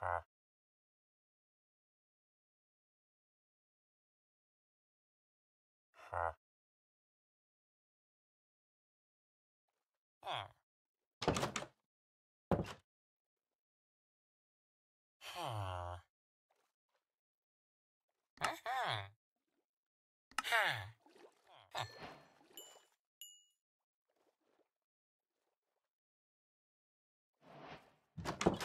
Huh. her her her her her you